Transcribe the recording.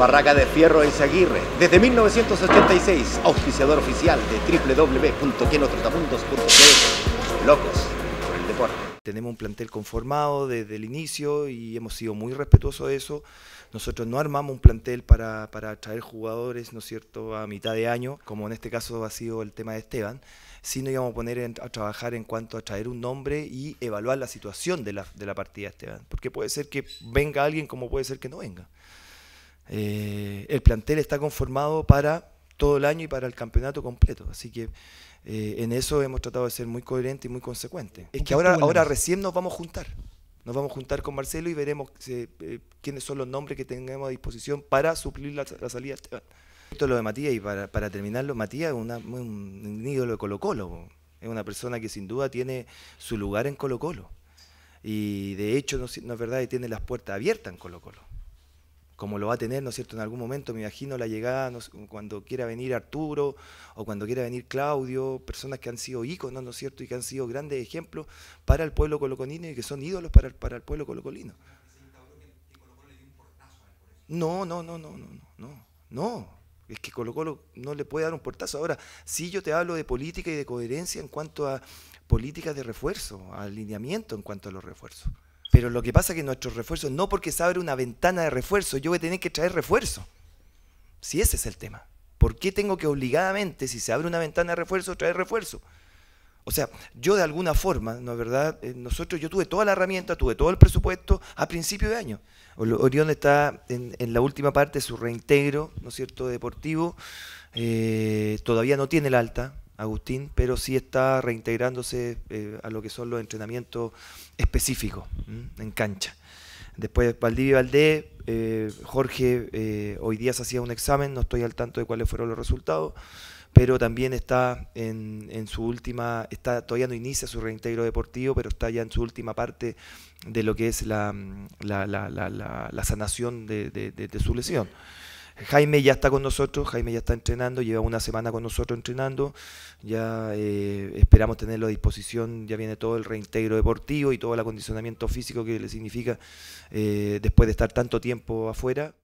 Barraca de Fierro en Saguirre, desde 1986, auspiciador oficial de www.quenotrotamundos.cl. Locos por el deporte. Tenemos un plantel conformado desde el inicio y hemos sido muy respetuosos de eso. Nosotros no armamos un plantel para, para traer jugadores, ¿no es cierto?, a mitad de año, como en este caso ha sido el tema de Esteban, sino íbamos a poner a trabajar en cuanto a traer un nombre y evaluar la situación de la, de la partida de Esteban, porque puede ser que venga alguien como puede ser que no venga. Eh, el plantel está conformado para todo el año y para el campeonato completo. Así que eh, en eso hemos tratado de ser muy coherentes y muy consecuentes. Es que ahora, ahora recién nos vamos a juntar. Nos vamos a juntar con Marcelo y veremos eh, quiénes son los nombres que tengamos a disposición para suplir la, salida de Esteban. Esto es lo de Matías, y para, terminarlo, Matías es un, ídolo de Colo-Colo. Es una persona que sin duda tiene su lugar en Colo-Colo. Y de hecho, no, es verdad, que tiene las puertas abiertas en Colo-Colo como lo va a tener, ¿no es cierto?, en algún momento, me imagino la llegada, cuando quiera venir Arturo o cuando quiera venir Claudio, personas que han sido íconos, ¿no es cierto?, y que han sido grandes ejemplos para el pueblo colocolino y que son ídolos para el, para el pueblo colocolino. No, no, no, no, no, no, no. Es que Colo Colo no le puede dar un portazo. Ahora, si yo te hablo de política y de coherencia en cuanto a políticas de refuerzo, alineamiento en cuanto a los refuerzos. Pero lo que pasa es que nuestros refuerzos, no porque se abre una ventana de refuerzo, yo voy a tener que traer refuerzo. Si ese es el tema. ¿Por qué tengo que obligadamente, si se abre una ventana de refuerzo, traer refuerzo? O sea, yo de alguna forma, ¿no es verdad? Eh, nosotros, yo tuve toda la herramienta, tuve todo el presupuesto a principio de año. Orión está en, la última parte de su reintegro, ¿no es cierto?, deportivo. Eh, todavía no tiene el alta, Agustín, pero sí está reintegrándose eh, a lo que son los entrenamientos específicos en cancha. Después Valdivia y eh, Jorge eh, hoy día se hacía un examen, no estoy al tanto de cuáles fueron los resultados, pero también está en, su última, está, todavía no inicia su reintegro deportivo, pero está ya en su última parte de lo que es la, sanación de su lesión. Jaime ya está con nosotros, Jaime ya está entrenando, lleva una semana con nosotros entrenando, ya eh, esperamos tenerlo a disposición, ya viene todo el reintegro deportivo y todo el acondicionamiento físico que le significa eh, después de estar tanto tiempo afuera.